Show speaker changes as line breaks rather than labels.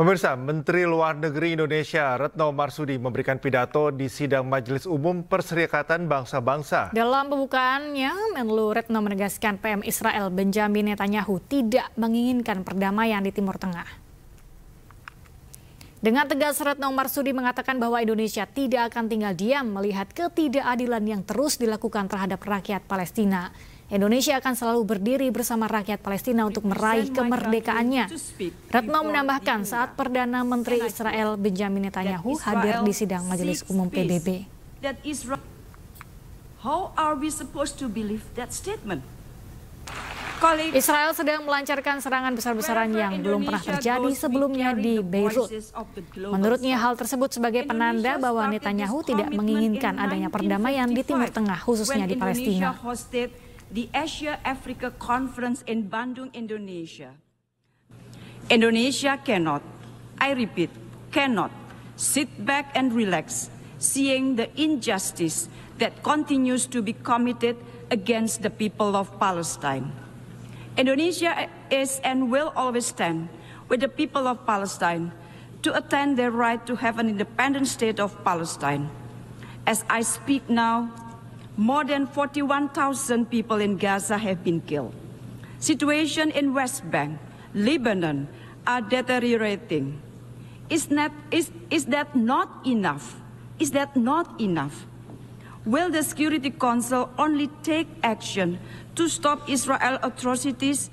Pemirsa, Menteri Luar Negeri Indonesia Retno Marsudi memberikan pidato di sidang Majelis Umum Perserikatan Bangsa-Bangsa. Dalam pembukaannya, Menlu Retno menegaskan PM Israel Benjamin Netanyahu tidak menginginkan perdamaian di Timur Tengah. Dengan tegas Retno Marsudi mengatakan bahwa Indonesia tidak akan tinggal diam melihat ketidakadilan yang terus dilakukan terhadap rakyat Palestina. Indonesia akan selalu berdiri bersama rakyat Palestina untuk meraih kemerdekaannya. Retno menambahkan saat Perdana Menteri Israel Benjamin Netanyahu hadir di sidang Majelis Umum PBB. Israel sedang melancarkan serangan besar-besaran yang belum pernah terjadi sebelumnya di Beirut.
Menurutnya hal
tersebut sebagai penanda bahwa Netanyahu tidak menginginkan adanya perdamaian di Timur Tengah khususnya di Palestina.
the Asia-Africa Conference in Bandung, Indonesia. Indonesia cannot, I repeat, cannot sit back and relax, seeing the injustice that continues to be committed against the people of Palestine. Indonesia is and will always stand with the people of Palestine to attain their right to have an independent state of Palestine. As I speak now, more than 41,000 people in Gaza have been killed. Situation in West Bank, Lebanon are deteriorating. Is that, is, is that not enough? Is that not enough? Will the Security Council only take action to stop Israel atrocities